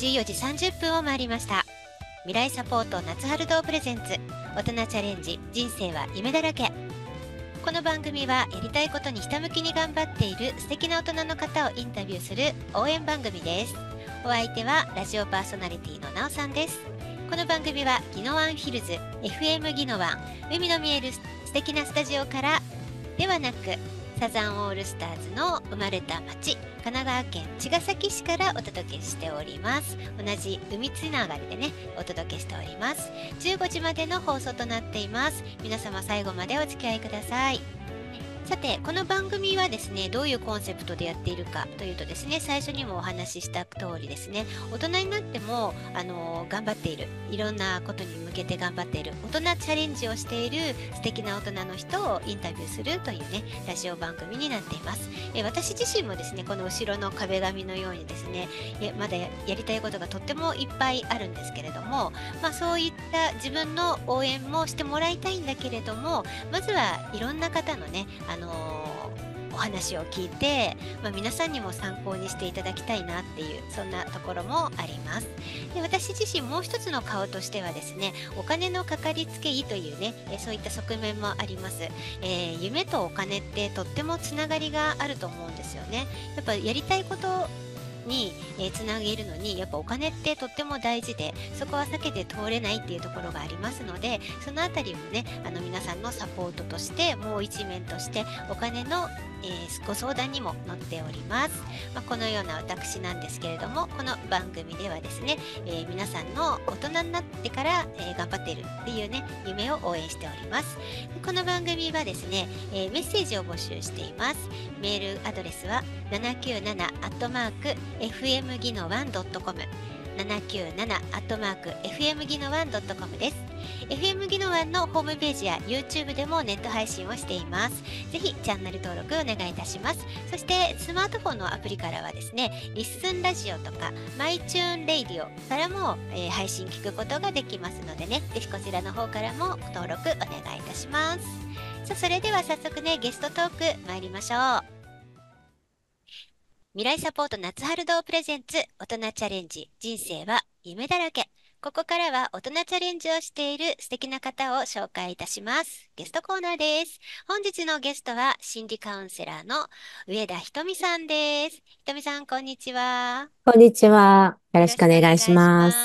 14時30分を回りました未来サポート夏春堂プレゼンツ大人チャレンジ人生は夢だらけこの番組はやりたいことにひたむきに頑張っている素敵な大人の方をインタビューする応援番組ですお相手はラジオパーソナリティのなおさんですこの番組はギノワンヒルズ FM ギノワン海の見える素敵なスタジオからではなくサザンオールスターズの生まれた町神奈川県茅ヶ崎市からお届けしております同じ海つながりでねお届けしております15時までの放送となっています皆様最後までお付き合いくださいさてこの番組はですねどういうコンセプトでやっているかというとですね最初にもお話しした通りですね大人になってもあの頑張っているいろんなことに向けて頑張っている大人チャレンジをしている素敵な大人の人をインタビューするというねラジオ番組になっていますえ私自身もですねこの後ろの壁紙のようにですねまだやりたいことがとってもいっぱいあるんですけれども、まあ、そういった自分の応援もしてもらいたいんだけれどもまずはいろんな方のねあのお話を聞いて、まあ、皆さんにも参考にしていただきたいなっていうそんなところもありますで私自身もう一つの顔としてはですねお金のかかりつけ医というねそういった側面もあります、えー、夢とお金ってとってもつながりがあると思うんですよねやっぱやりたいことに、えつなげるのにやっぱお金ってとっても大事でそこは避けて通れないっていうところがありますのでその辺りもねあの皆さんのサポートとしてもう一面としてお金の、えー、ご相談にも載っております、まあ、このような私なんですけれどもこの番組ではですね、えー、皆さんの大人になってから、えー、頑張ってるっていうね夢を応援しておりますこの番組はですね、えー、メッセージを募集していますメールアドレスは797 fm 技能 1.com 797アットマーク fm 技能 1.com です FM 技能ンのホームページや YouTube でもネット配信をしていますぜひチャンネル登録お願いいたしますそしてスマートフォンのアプリからはですねリッスンラジオとかマイチューンレイディオからも、えー、配信聞くことができますのでねぜひこちらの方からも登録お願いいたしますさあそれでは早速ねゲストトーク参りましょう未来サポート夏春堂プレゼンツ大人チャレンジ人生は夢だらけここからは大人チャレンジをしている素敵な方を紹介いたします。ゲストコーナーです。本日のゲストは心理カウンセラーの上田ひとみさんです。ひとみさん、こんにちは。こんにちは。よろしくお願いします。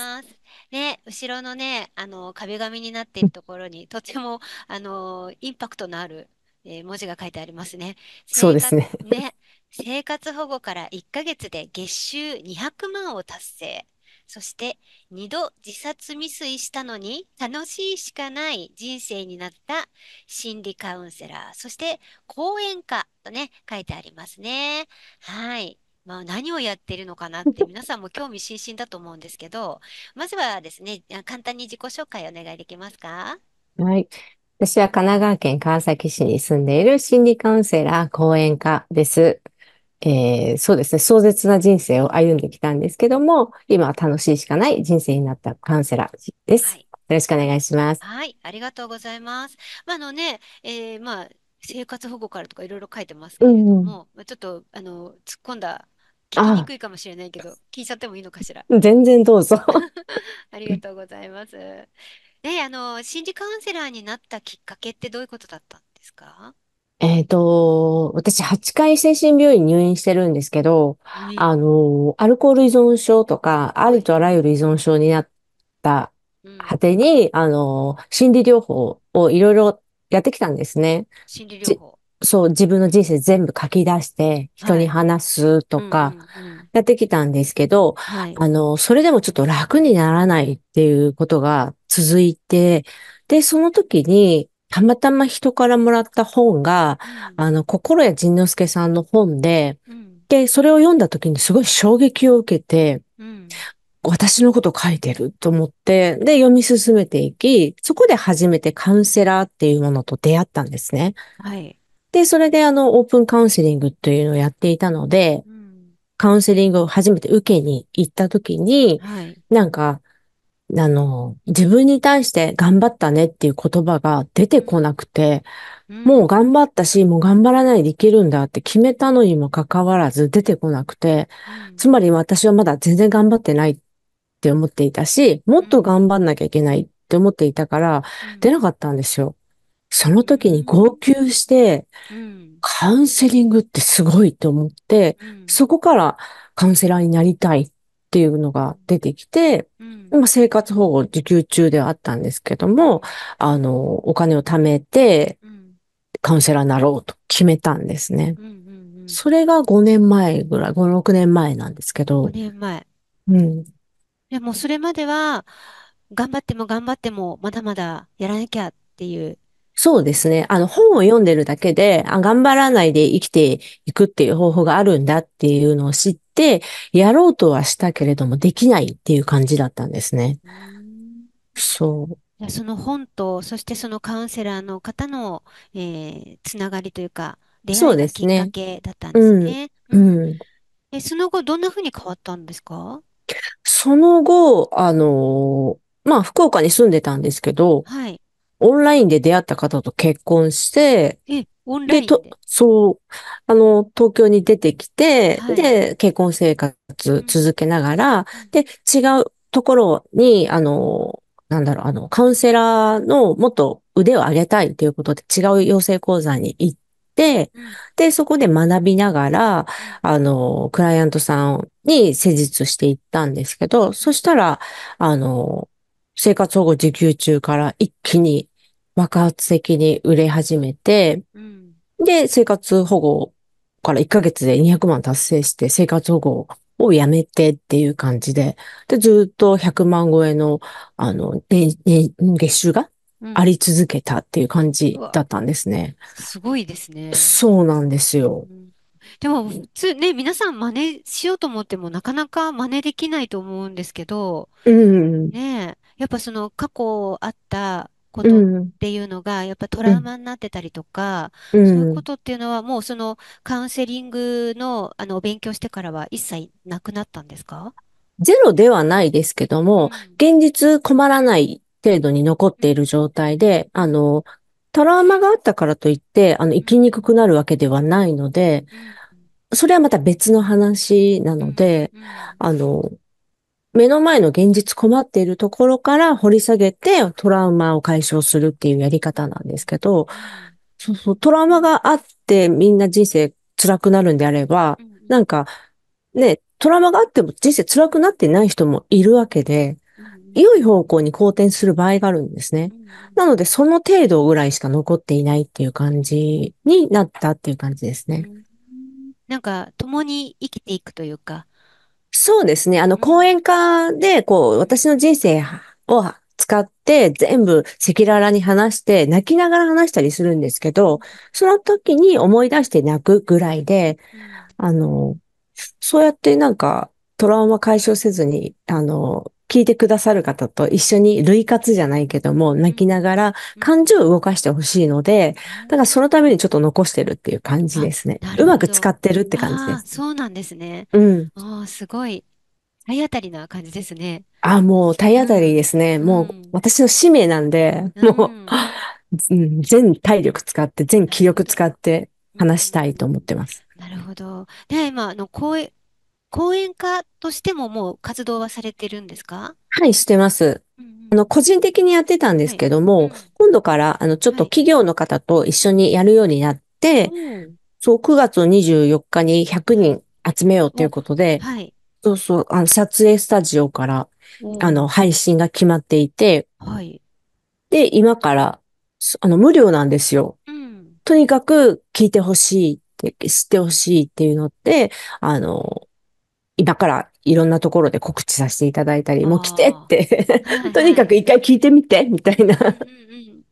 ね、後ろのね、あの、壁紙になっているところに、とても、あの、インパクトのあるえー文字が書いてありますね。そうですね。ね、生活保護から1ヶ月で月収200万を達成。そして2度自殺未遂したのに楽しいしかない人生になった心理カウンセラー。そして講演家とね、書いてありますね。はい。まあ、何をやってるのかなって 皆さんも興味津々だと思うんですけど、まずはですね、あ簡単に自己紹介お願いできますかはい。私は神奈川県川崎市に住んでいる心理カウンセラー講演家です。えー、そうですね、壮絶な人生を歩んできたんですけども、今は楽しいしかない人生になったカウンセラーです。はい、よろしくお願いします。はい、ありがとうございます。まあ、のね、えー、まあ、生活保護からとかいろいろ書いてますけれども、うん、ちょっと、あの、突っ込んだ、聞きにくいかもしれないけど、聞いちゃってもいいのかしら。全然どうぞ。ありがとうございます。ねえ、あの、心理カウンセラーになったきっかけってどういうことだったんですかえっと、私8回精神病院入院してるんですけど、あの、アルコール依存症とか、あるりとあらゆる依存症になった果てに、あの、心理療法をいろいろやってきたんですね。心理療法。そう、自分の人生全部書き出して、人に話すとか、やってきたんですけど、あの、それでもちょっと楽にならないっていうことが続いて、で、その時に、たまたま人からもらった本が、あの、心谷仁之助さんの本で、で、それを読んだ時にすごい衝撃を受けて、私のこと書いてると思って、で、読み進めていき、そこで初めてカウンセラーっていうものと出会ったんですね。はい。で、それであの、オープンカウンセリングというのをやっていたので、うん、カウンセリングを初めて受けに行った時に、はい、なんか、あの、自分に対して頑張ったねっていう言葉が出てこなくて、うん、もう頑張ったし、もう頑張らないでいけるんだって決めたのにもかかわらず出てこなくて、うん、つまり私はまだ全然頑張ってないって思っていたし、もっと頑張んなきゃいけないって思っていたから、出なかったんですよ。その時に号泣して、カウンセリングってすごいと思って、そこからカウンセラーになりたいっていうのが出てきて、うん、生活保護受給中ではあったんですけども、あの、お金を貯めて、カウンセラーになろうと決めたんですね。うんそれが5年前ぐらい、5、6年前なんですけど。5年前。うん。いや、もうそれまでは、頑張っても頑張っても、まだまだやらなきゃっていうそうですね。あの、本を読んでるだけで、あ、頑張らないで生きていくっていう方法があるんだっていうのを知って、やろうとはしたけれども、できないっていう感じだったんですね。そう。その本と、そしてそのカウンセラーの方の、えーつながりというか、出そ会ういでがすきっかけだったんですうね。うん。うん。え、その後、どんなふうに変わったんですかその後、あのまあ、福岡に住んでたんですけど、はい。オンラインで出会った方と結婚して、オンラインでとそう、あの、東京に出てきて、はい、で、結婚生活続けながら、うん、で、違うところに、あの、なんだろう、あの、カウンセラーのもっと腕を上げたいということで、違う養成講座に行って、で、そこで学びながら、あの、クライアントさんに施術していったんですけど、そしたら、あの、生活保護受給中から一気に爆発的に売れ始めて、うん、で、生活保護から1ヶ月で200万達成して、生活保護をやめてっていう感じで、で、ずっと100万超えの、あの、月収があり続けたっていう感じだったんですね。うん、すごいですね。そうなんですよ。うんでも、普通ね、皆さん真似しようと思ってもなかなか真似できないと思うんですけど、うん、ね、やっぱその過去あったことっていうのが、やっぱトラウマになってたりとか、そういうことっていうのは、もうそのカウンセリングの、あの、お勉強してからは一切なくなったんですかゼロではないですけども、現実困らない程度に残っている状態で、あの、トラウマがあったからといって、あの、生きにくくなるわけではないので、それはまた別の話なので、あの、目の前の現実困っているところから掘り下げてトラウマを解消するっていうやり方なんですけど、そうそう、トラウマがあってみんな人生辛くなるんであれば、なんか、ね、トラウマがあっても人生辛くなってない人もいるわけで、良い方向に好転する場合があるんですね。なので、その程度ぐらいしか残っていないっていう感じになったっていう感じですね。なんか、共に生きていくというか、そうですね。あの、講演家で、こう、私の人生を使って全部赤裸々に話して、泣きながら話したりするんですけど、その時に思い出して泣くぐらいで、あの、そうやってなんかトラウマ解消せずに、あの、聞いてくださる方と一緒に類活じゃないけども、泣きながら感情を動かしてほしいので、だからそのためにちょっと残してるっていう感じですね。うまく使ってるって感じです。そうなんですね。うん。あすごい。体当たりな感じですね。あ、もう体当たりですね。うん、もう私の使命なんで、うん、もう、うん、全体力使って、全気力使って話したいと思ってます。なるほど。で、今、あの、講演、講演家としてももう活動はされてるんですかはい、してます。あの、個人的にやってたんですけども、はいうん、今度から、あの、ちょっと企業の方と一緒にやるようになって、はい、そう、9月24日に100人集めようということで、はい、そうそう、あの、撮影スタジオから、あの、配信が決まっていて、はい、で、今から、あの、無料なんですよ。うん、とにかく聞いてほしいって、知ってほしいっていうのって、あの、今からいろんなところで告知させていただいたり、もう来てって とにかく一回聞いてみて、みたいな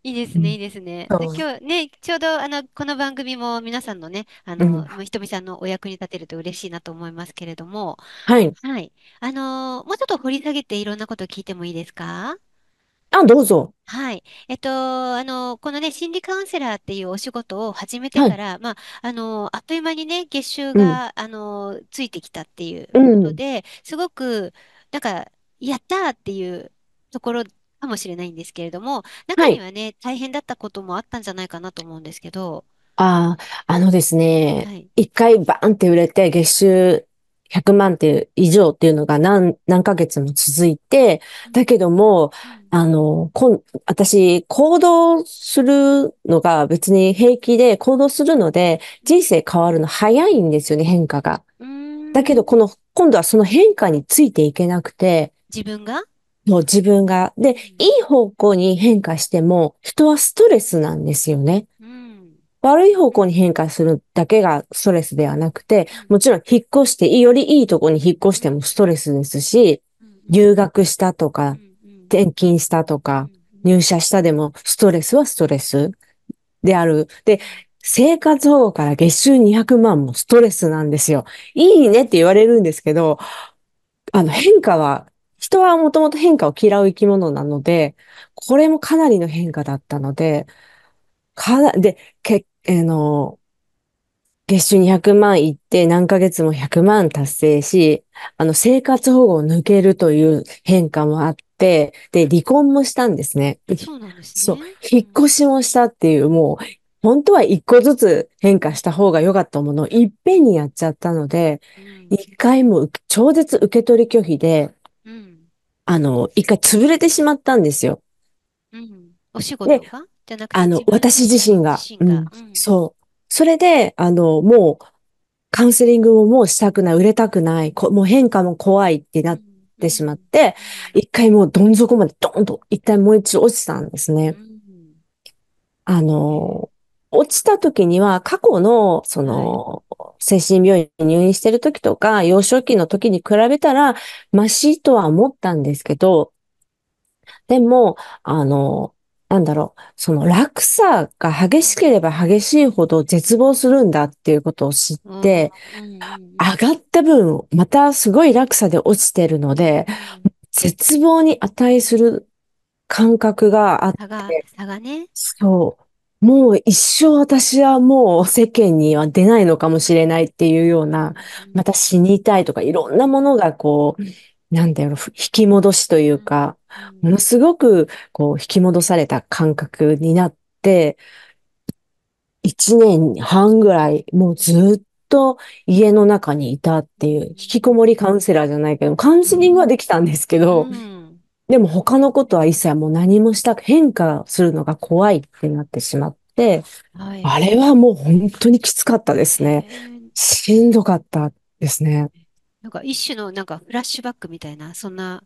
いいですね、いいですね。今日ね、ちょうどあのこの番組も皆さんのね、あの、うん、ひとみさんのお役に立てると嬉しいなと思いますけれども、はい。はい。あのもうちょっと掘り下げていろんなこと聞いてもいいですかあ、どうぞ。はい。えっと、あの、このね、心理カウンセラーっていうお仕事を始めてはから、まあ、あの、あっという間にね、月収うん、が、あの、ついてきたっていうことで、すごく、なんか、やったーっていうところかもしれないんですけれども、中にはね、大変だったこともあったんじゃないかなと思うんですけど、ああ、あのですはね、い。一回バーンって売れて月収100万って以上っていうのが何、何ヶ月も続いて、だけども、あの、こん、私、行動するのが別に平気で、行動するので、人生変わるの早いんですよね、変化が。うんだけど、この、今度はその変化についていけなくて、自分がもう自分が。で、いい方向に変化しても、人はストレスなんですよね。うん。悪い方向に変化するだけがストレスではなくて、もちろん引っ越して、よりいいとこに引っ越してもストレスですし、留学したとか、転勤したとか、入社したでも、ストレスはストレスである。で、生活保護から月収200万もストレスなんですよ。いいねって言われるんですけど、あの変化は、人はもともと変化を嫌う生き物なので、これもかなりの変化だったので、かな、で、け、あ、えの、月収200万いって何ヶ月も100万達成し、あの生活保護を抜けるという変化もあっ、で、離婚もしたんですね。そう引っ越しもしたっていう、もう、本当は一個ずつ変化した方が良かったものをいっぺんにやっちゃったので、一、回も超絶受け取り拒否で、うん、あの、一回潰れてしまったんですよ。うん。お仕事がじゃなくて。あの、私自身が。身がうん、そう。それで、あの、もう、カウンセリングももうしたくない、売れたくない、もう変化も怖いってなって、ってしまって、一回もうどん底までドーンと一回もう一度落ちたんですね。あの、落ちた時には過去の、その、精神病院に入院してる時とか、幼少期の時に比べたら、マシとは思ったんですけど、でも、あの、なんだろう、その落差が激しければ激しいほど絶望するんだっていうことを知って、上がった分、またすごい落差で落ちてるので、絶望に値する感覚があって、差がね。そう。もう一生私はもう世間には出ないのかもしれないっていうような、また死にたいとかいろんなものがこう、なんだろう、引き戻しというか、ものすごくこう引き戻された感覚になって、一年半ぐらい、もうずっと家の中にいたっていう、引きこもりカウンセラーじゃないけど、カウンセリングはできたんですけど、でも他のことは一切もう何もしたく、変化するのが怖いってなってしまって、あれはもう本当にきつかったですね。しんどかったですね。なんか一種のなんかフラッシュバックみたいな、そんな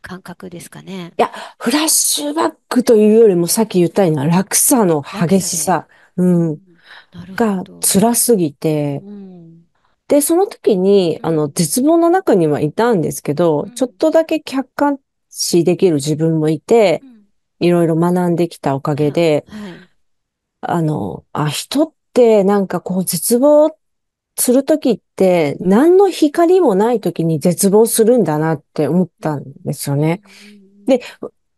感覚ですかね。いや、フラッシュバックというよりもさっき言ったような落差の落激差しで。さ、うん、なるほがど。辛すぎて、ん。で、その時に、あの、絶望の中にはいたんですけど、ちょっとだけ客観視できる自分もいて、いろいろ学んできたおかげで、あの、あ、人ってなんかこう絶望するときって、何の光もないときに絶望するんだなって思ったんですよね。で、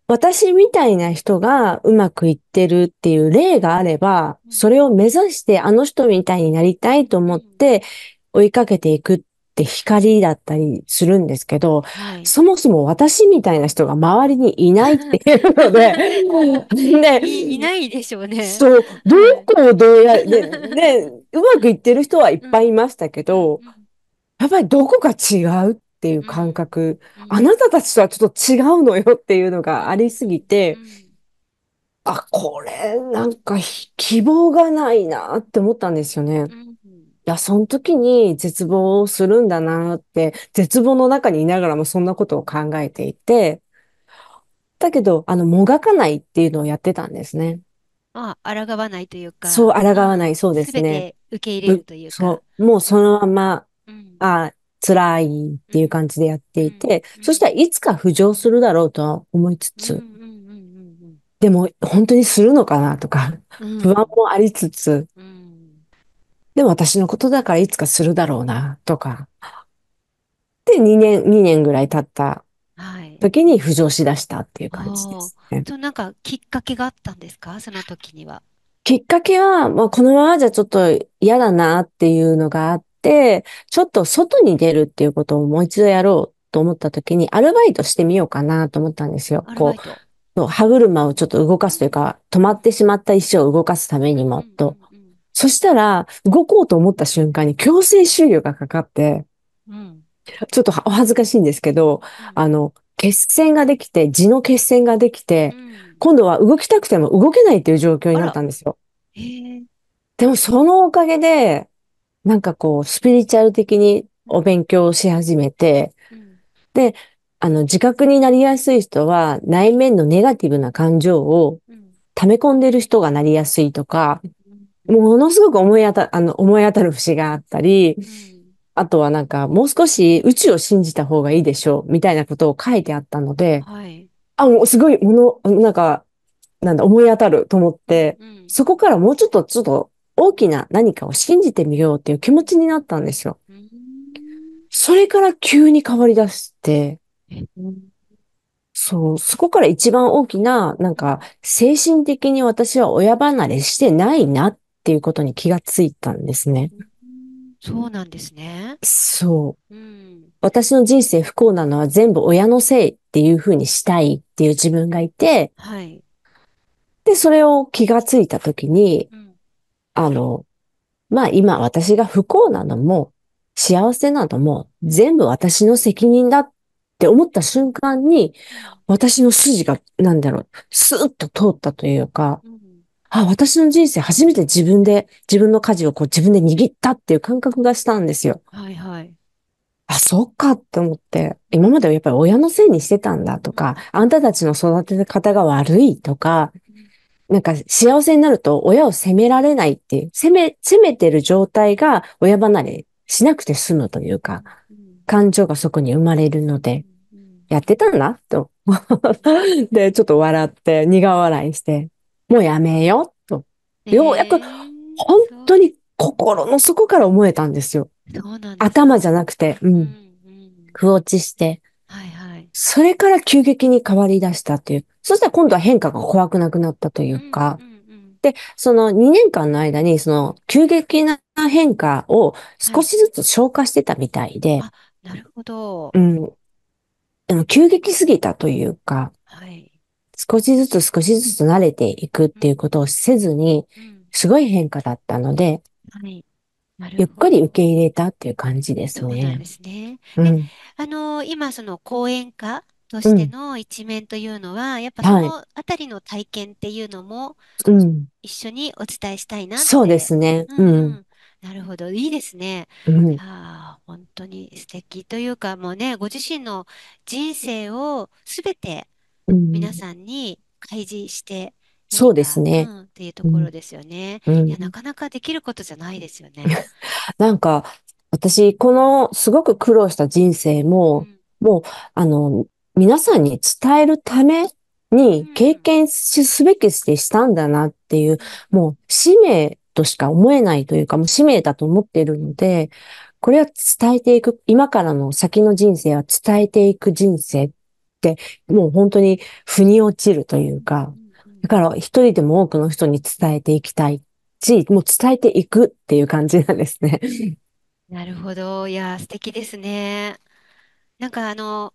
私みたいな人がうまくいってるっていう例があれば、それを目指してあの人みたいになりたいと思って追いかけていくっって光だったりするんですけど、はい、そもそも私みたいな人が周りにいないっていうので、ね、いないでしょうね。そう、どこをどうや、で、ね、うまくいってる人はいっぱいいましたけど、うん、やっぱりどこか違うっていう感覚、うん、あなたたちとはちょっと違うのよっていうのがありすぎて、うんあ、これ、なんか、希望がないなって思ったんですよね。うんいや、その時に絶望をするんだなって、絶望の中にいながらもそんなことを考えていて、だけど、あの、もがかないっていうのをやってたんですね。あ、抗わないというか、そう、抗わない、そうですすべね。て受け入れるというか。そう、もうそのまま、あ、辛いっていう感じでやっていて、そしたらいつか浮上するだろうと思いつつ、でも本当にするのかなとか、不安もありつつ、でも私のことだからいつかするだろうな、とか。で、2年、2年ぐらい経った時に浮上しだしたっていう感じですね。と、なんかきっかけがあったんですかその時には。きっかけは、まあ、このままじゃちょっと嫌だなっていうのがあって、ちょっと外に出るっていうことをもう一度やろうと思った時に、アルバイトしてみようかなと思ったんですよ。こう、歯車をちょっと動かすというか、止まってしまった石を動かすためにも、とそしたら、動こうと思った瞬間に強制終了がかかって、うん、ちょっとお恥ずかしいんですけど、うん、あの、血栓ができて、地の血栓ができて、うん、今度は動きたくても動けないっていう状況になったんですよ。でもそのおかげで、なんかこう、スピリチュアル的にお勉強し始めて、で、あの、自覚になりやすい人は、内面のネガティブな感情を溜め込んでる人がなりやすいとか、ものすごく思い当た、る、あの、思い当たる節があったり、あとはなんか、もう少し宇宙を信じた方がいいでしょう、みたいなことを書いてあったので、はい、あ、もうすごい、もの、なんか、なんだ、思い当たると思って、うん、そこからもうちょっと、ちょっと大きな何かを信じてみようっていう気持ちになったんですよ。うん、それから急に変わり出して、そう、そこから一番大きな、なんか、精神的に私は親離れしてないなっっていうことに気がついたんですね。そうなんですね。そう。うん、私の人生不幸なのは全部親のせいっていうふうにしたいっていう自分がいて、はい。で、それを気がついたときに、うん、あの、まあ今私が不幸なのも幸せなのも全部私の責任だって思った瞬間に、私の筋が、なんだろう、スーッと通ったというか、うんあ、私の人生初めて自分で、自分の家事をこう自分で握ったっていう感覚がしたんですよ。はいはい。あ、そっかって思って、今まではやっぱり親のせいにしてたんだとか、あんたたちの育て方が悪いとか、なんか幸せになると親を責められないっていう、責め、責めてる状態が親離れしなくて済むというか、感情がそこに生まれるので、やってたんだと。で、ちょっと笑って、苦笑いして、もうやめよと。ようやく、本当に心の底から思えたんですよ。頭じゃなくて、うん。うんうん、不落ちして。はいはい。それから急激に変わり出したという。そしたら今度は変化が怖くなくなったというか。うんうんうん、で、その2年間の間に、その急激な変化を少しずつ消化してたみたいで。はい、なるほど。うん。でも急激すぎたというか。少しずつ少しずつ慣れていくっていうことをせずに、すごい変化だったので、ゆっくり受け入れたっていう感じですね。そうなんですね。うん、あの今その講演家としての一面というのは、うん、やっぱそのあたりの体験っていうのも、一緒にお伝えしたいなって。そうですね。うん、うん。なるほど。いいですね。うん、ああ、本当に素敵というか、もうね、ご自身の人生をすべて皆さんに開示してそうですうね。ん、っていうところですよね。ういや、なかなかできることじゃないですよね。なんか、私、このすごく苦労した人生うも、ん、もう、あの、皆さんに伝えるために経験すべきしてしたんだなっていう、うん、もう使命としか思えないというか、もう使命だと思っているので、これは伝えていく、今からの先の人生は伝えていく人生、もう本当に腑に落ちるというか、だから一人でも多くの人に伝えていきたいし、もう伝えていくっていう感じなんですね。なるほど。いや、素敵ですね。なんかあの、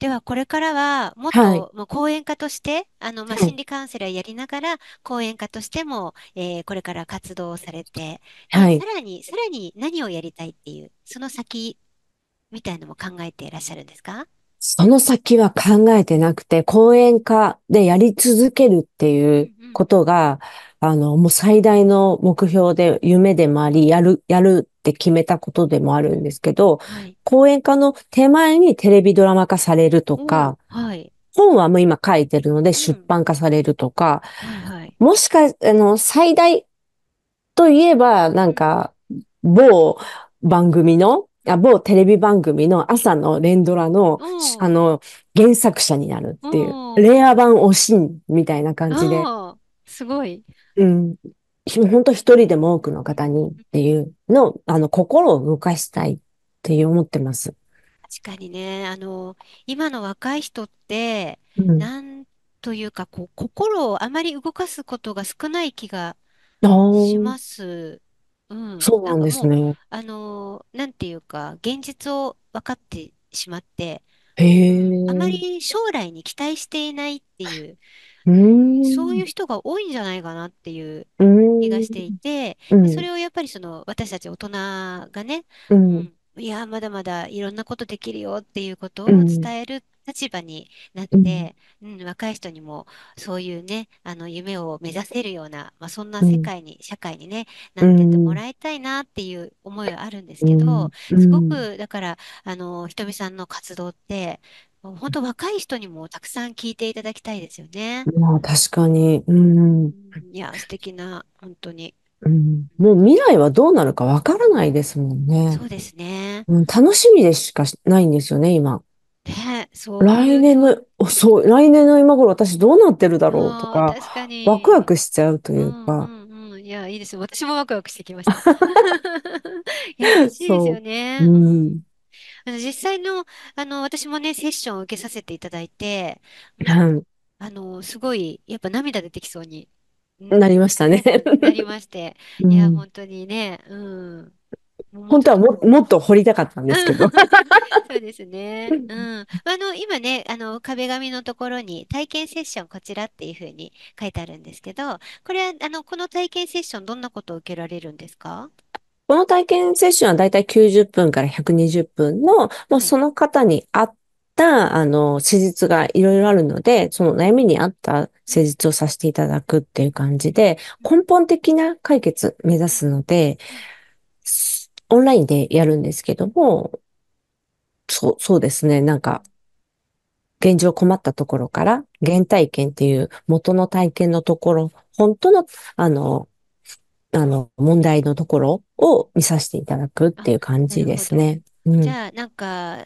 ではこれからはもっはい。ともう講演家としてあの、まあ、心理カウンセラーやりながら講演家としても、えーこれから活動をされてでさらにさらに何をやりたいっていうその先みたいのも考えていらっしゃるんですかその先は考えてなくて、講演家でやり続けるっていうことが、あの、もう最大の目標で、夢でもあり、やる、やるって決めたことでもあるんですけど、はい、講演家の手前にテレビドラマ化されるとか、はい、本はもう今書いてるので出版化されるとか、うんはいはい、もしか、あの、最大といえば、なんか、某番組のあ某テレビ番組の朝の連ドラの、うん、あの、原作者になるっていう、うん、レア版おしんみたいな感じで。すごい。うん。本当一人でも多くの方にっていうの、あの、心を動かしたいって思ってます。確かにね、あの、今の若い人って、うん、なんというか、こう、心をあまり動かすことが少ない気がします。うん。そうななんんかですもう、ね。あのーなんていうか、現実を分かってしまって、うん、あまり将来に期待していないっていう、そういう人が多いんじゃないかなっていう気がしていん。て、で、そん。れをやっぱりその私たち大人がね、うん。いや、まだまだいろんなことできるよっていうことを伝える立場になって、うん、若い人にもそういうね、あの夢を目指せるような、まあ、そんな世界に、社会にね、なってってもらいたいなっていう思いはあるんですけど、すごく、だから、あの、ひとみさんの活動って、もう本当若い人にもたくさん聞いていただきたいですよね。まあ確かに、うん、うんいや、素敵な、本当に。うん、もう未来はどうなるかわからないですもんね。そうですね。うん、楽しみでしかないんですよね、今。ね、そう来年の、そう、来年の今頃私どうなってるだろうとか、確かに。ワクワクしちゃうというか、うんうんいや、いいです私もワクワクしてきました。いや、嬉しいですよね。あの、実際の、あの、私もね、セッションを受けさせていただいて、はい。あの、すごい、やっぱ涙出てきそうに、なりましたね。なりまして、ういや、本当にね、うん。本当はももっと掘りたかったんですけど。そうですね。うん。あの、今ね、あの、壁紙のところに体験セッションこちらっていうふうに書いてあるんですけど、これ、は、あの、この体験セッションどんなことを受けられるんですかこの体験セッションはだいたい90分から120分の、もうその方に合った、あの、施術がいろいろあるので、その悩みに合った施術をさせていただくっていう感じで、根本的な解決目指すので、オンラインでやるんですけども、そう、そうですね。なんか、現状困ったところから、原体験っていう元の体験のところ、本当の、あの、あの、問題のところを見させていただくっていう感じですね。うん。じゃあ、なんか、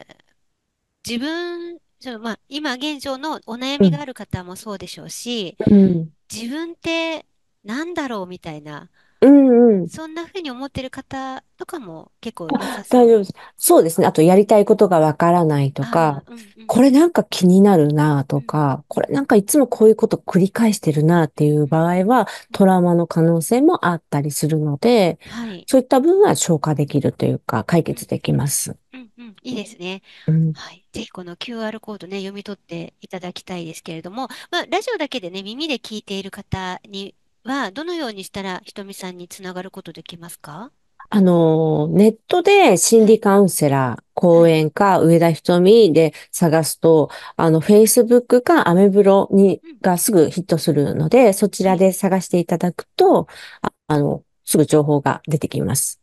自分、そのまあ、今現状のお悩みがある方もそうでしょうし、うん。自分って何だろうみたいな、うんうん。そんなふうに思ってる方とかも結構いなさそ大丈夫です。そうですね。あと、やりたいことがわからないとか、あ、うんこれなんか気になるなとか、これなんかいつもこういうこと繰り返してるなっていう場合は、トラウマの可能性もあったりするので、はい。そういった分は消化できるというか、解決できます。うんうんいいですね。うん。はい。ぜひこの QR コードね、読み取っていただきたいですけれども、まあ、ラジオだけでね、耳で聞いている方にはどのようにしたらひとみさんにつながることできますかあの、ネットで心理カウンセラー、講演家、上田ひとみで探すと、あの、Facebook かアメブロに、がすぐヒットするので、そちらで探していただくと、あ、あの、すぐ情報が出てきます。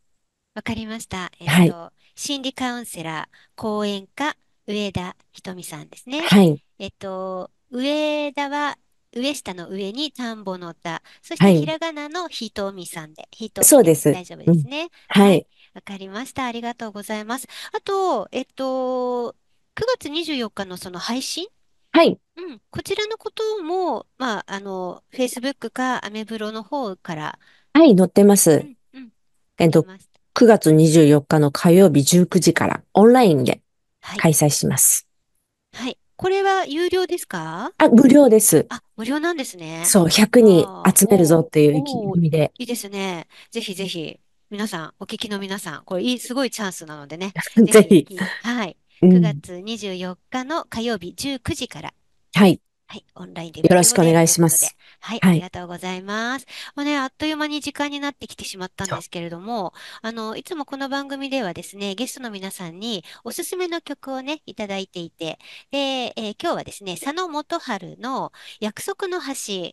わかりました。えっはい。と、心理カウンセラー、講演家、上田ひとみさんですね。はい。えっと、上田は上下の上に田んぼの田、そしてひらがなのひとみさんで、ひとみそうです大丈夫ですね。うん、はい。わかりました。ありがとうございます。あと、えっと、9月24日のその配信はい。うん、こちらのことも、まあ、あの、Facebook かアメブロの方から。はい、載ってます。うん、えっと、9月24日の火曜日19時からオンラインで開催します。はい。これは有料ですかあ、無料です。あ、無料なんですね。そう、100人集めるぞっていう意みで。いいですね。ぜひぜひ、皆さん、お聞きの皆さん、これいい、すごいチャンスなのでね。ぜひ。はい。9月24日の火曜日19時から。はい。はい、オンラインで。よろしくお願いします。はい、ありがとうございます。もうね、あっという間に時間になってきてしまったんですけれども、あの、いつもこの番組ではですね、ゲストの皆さんにおすすめの曲をね、いただいていて、で、えー今日はですね、佐野元春の約束の橋。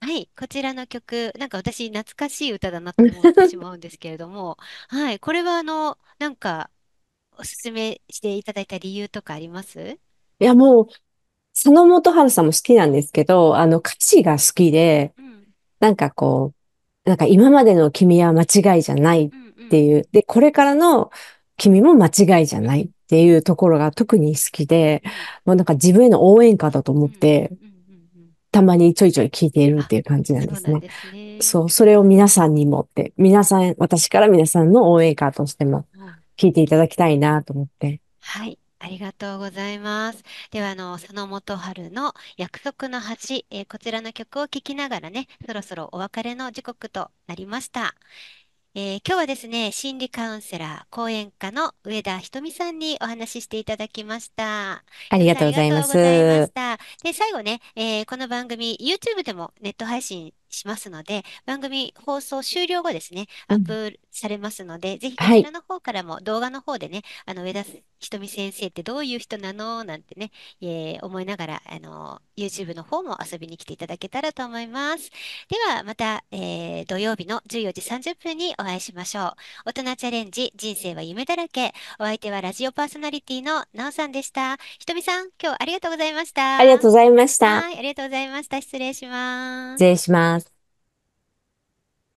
はい、こちらの曲、なんか私懐かしい歌だなと思ってしまうんですけれども、はい、これはあの、なんかおすすめしていただいた理由とかありますいや、もう、佐野元春さんも好きなんですけど、あの、歌詞が好きで、うん、なんかこう、なんか今までの君は間違いじゃないっていう、うんうん、で、これからの君も間違いじゃないっていうところが特に好きで、もうなんか自分への応援歌だと思って、たまにちょいちょい聞いているっていう感じなんですね。そう、それを皆さんにもって、皆さん、私から皆さんの応援歌としても聞いていただきたいなと思って。はい。ありがとうございます。では、あの、佐野元春の約束の橋、えーこちらの曲を聴きながらね、そろそろお別れの時刻となりました。えー今日はですね、心理カウンセラー、講演家の上田ひとみさんにお話ししていただきました。ありがとうとざうまごあざいとまうございます。した。で、最後ね、えーこの番組、YouTube でもネット配信しますので、番組放送終了後ですね、アップされますので、ぜひこちらの方からも動画の方でね、あの、上田ひとみ先生ってどういう人なのなんてね、えー思いながら、あの、YouTube の方も遊びに来ていただけたらと思います。では、また、えー土曜日の14時30分にお会いしましょう。大人チャレンジ、人生は夢だらけ。お相手はラジオパーソナリティのなおさんでした。ひとみさん、今日ありがとうございました。ありがとうございました。はい、ありがとうございました。失礼します。失礼します。